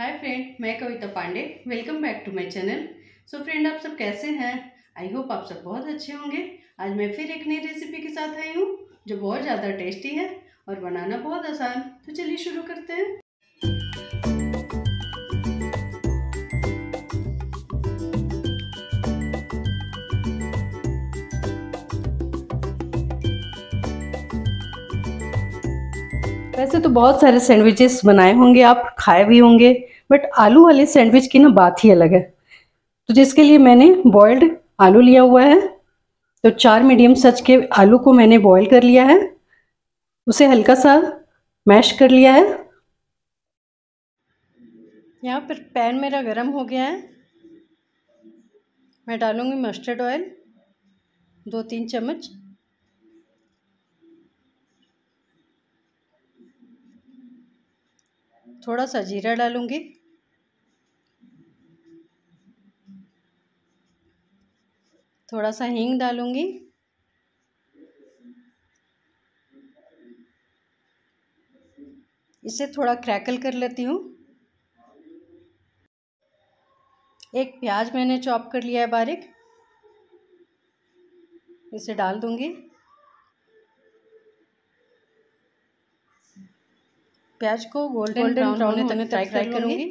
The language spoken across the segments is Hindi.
हाय फ्रेंड मैं Kavita Pandey welcome back to my channel so friend आप सब कैसे हैं आई होप आप सब बहुत अच्छे होंगे आज मैं फिर एक नई रेसिपी के साथ आई हूँ जो बहुत ज़्यादा टेस्टी है और बनाना बहुत आसान तो चलिए शुरू करते हैं वैसे तो बहुत सारे सैंडविचेस बनाए होंगे आप खाए भी होंगे बट आलू वाले सैंडविच की ना बात ही अलग है तो जिसके लिए मैंने बॉयल्ड आलू लिया हुआ है तो चार मीडियम सच के आलू को मैंने बॉयल कर लिया है उसे हल्का सा मैश कर लिया है यहाँ पर पैन मेरा गरम हो गया है मैं डालूँगी मस्टर्ड ऑयल दो तीन चम्मच थोड़ा सा जीरा डालूंगी थोड़ा सा हींग डालूंगी इसे थोड़ा क्रैकल कर लेती हूँ एक प्याज मैंने चॉप कर लिया है बारीक इसे डाल दूंगी प्याज को गोल्डन ब्राउन होने तक फ्राई फ्राई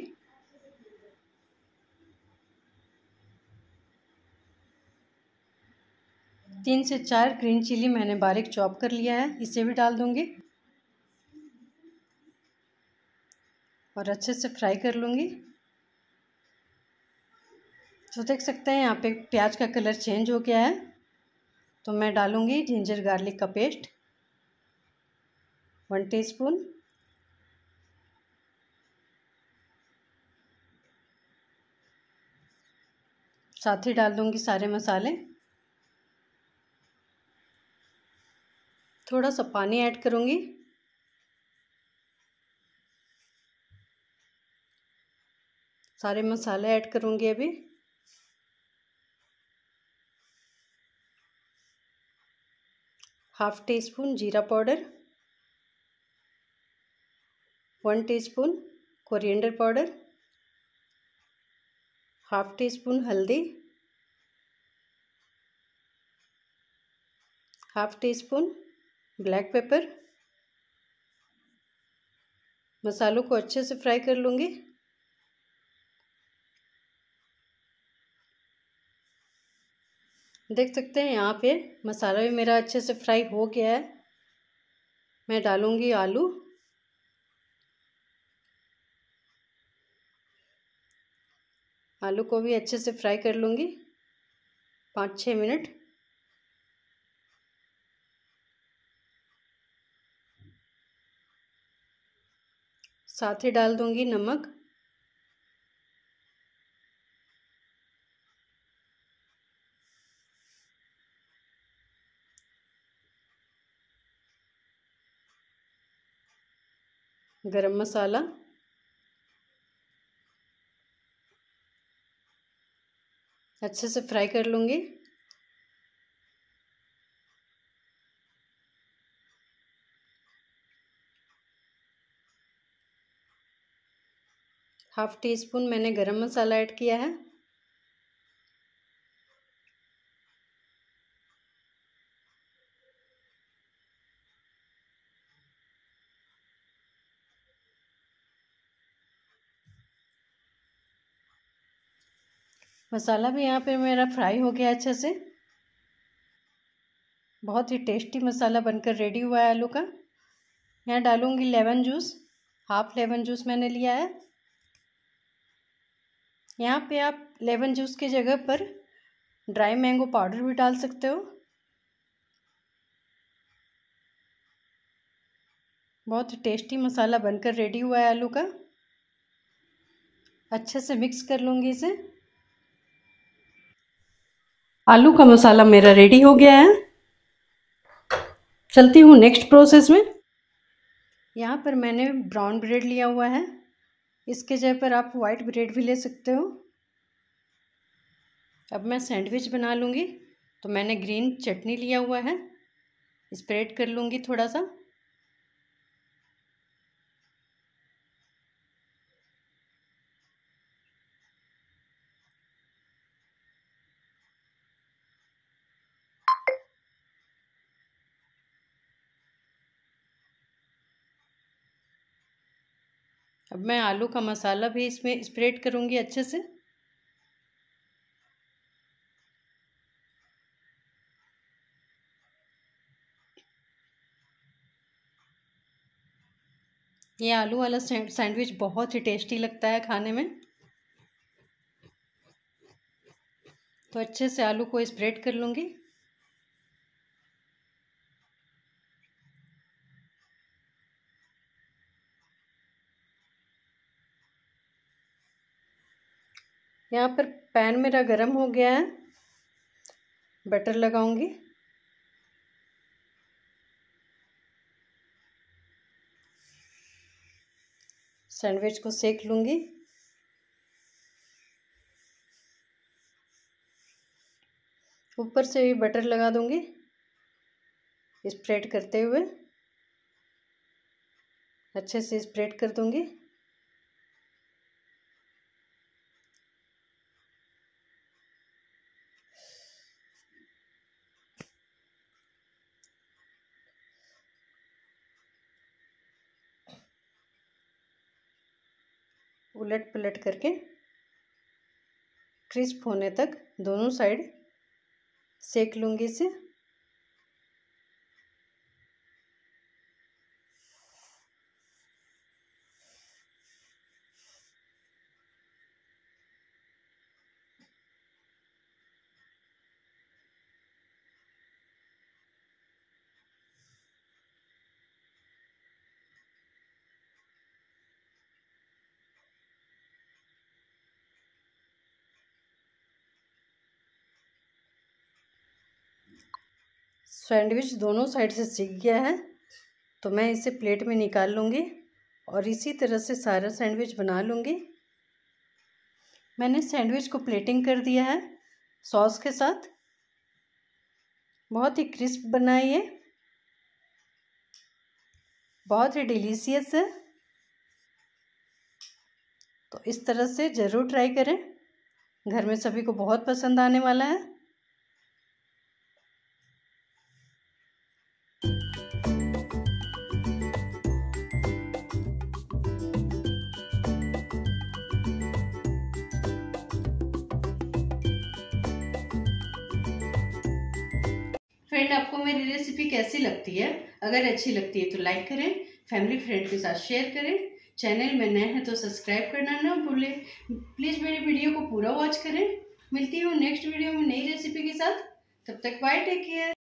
तीन से चार ग्रीन चिली मैंने बारीक चॉप कर लिया है इसे भी डाल दूंगी और अच्छे से फ्राई कर लूँगी तो देख सकते हैं यहाँ पे प्याज का कलर चेंज हो गया है तो मैं डालूँगी जिंजर गार्लिक का पेस्ट वन टीस्पून साथ ही डाल दूंगी सारे मसाले थोड़ा सा पानी ऐड करूंगी सारे मसाले ऐड करूंगी अभी हाफ टी स्पून जीरा powder one teaspoon coriander powder half teaspoon हल्दी half teaspoon black pepper मसालों को अच्छे से फ्राई कर लूँगी देख सकते हैं यहाँ पे मसाला भी मेरा अच्छे से फ्राई हो गया है मैं डालूँगी आलू आलू को भी अच्छे से फ्राई कर लूँगी पाँच छः मिनट साथ ही डाल दूंगी नमक गरम मसाला अच्छे से फ्राई कर लूँगी हाफ़ टी स्पून मैंने गरम मसाला ऐड किया है मसाला भी यहाँ पे मेरा फ्राई हो गया अच्छे से बहुत ही टेस्टी मसाला बनकर रेडी हुआ है आलू का यहाँ डालूँगी lemon juice half lemon juice मैंने लिया है यहाँ पे आप लेमन जूस की जगह पर ड्राई मैंगो पाउडर भी डाल सकते हो बहुत टेस्टी मसाला बनकर रेडी हुआ है आलू का अच्छे से मिक्स कर लूँगी इसे आलू का मसाला मेरा रेडी हो गया है चलती हूँ नेक्स्ट प्रोसेस में यहाँ पर मैंने ब्राउन ब्रेड लिया हुआ है इसके जगह पर आप वाइट ब्रेड भी ले सकते हो अब मैं सैंडविच बना लूँगी तो मैंने ग्रीन चटनी लिया हुआ है स्प्रेड कर लूँगी थोड़ा सा अब मैं आलू का मसाला भी इसमें स्प्रेड करूँगी अच्छे से ये आलू वाला सैंडविच बहुत ही टेस्टी लगता है खाने में तो अच्छे से आलू को स्प्रेड कर लूँगी यहाँ पर पैन मेरा गरम हो गया है बटर लगाऊंगी सैंडविच को सेक लूँगी ऊपर से भी बटर लगा दूंगी स्प्रेड करते हुए अच्छे से स्प्रेड कर दूंगी उलट पलट करके क्रिस्प होने तक दोनों साइड सेक लूँगी इसे सैंडविच दोनों साइड से सीख गया है तो मैं इसे प्लेट में निकाल लूँगी और इसी तरह से सारा सैंडविच बना लूँगी मैंने सैंडविच को प्लेटिंग कर दिया है सॉस के साथ बहुत ही क्रिस्प बना है ये बहुत ही डिलीशियस है तो इस तरह से ज़रूर ट्राई करें घर में सभी को बहुत पसंद आने वाला है फ्रेंड आपको मेरी रेसिपी कैसी लगती है अगर अच्छी लगती है तो लाइक करें फैमिली फ्रेंड के साथ शेयर करें चैनल में नए हैं तो सब्सक्राइब करना ना भूलें प्लीज़ मेरी वीडियो को पूरा वॉच करें मिलती हूँ नेक्स्ट वीडियो में नई रेसिपी के साथ तब तक बाय टेक केयर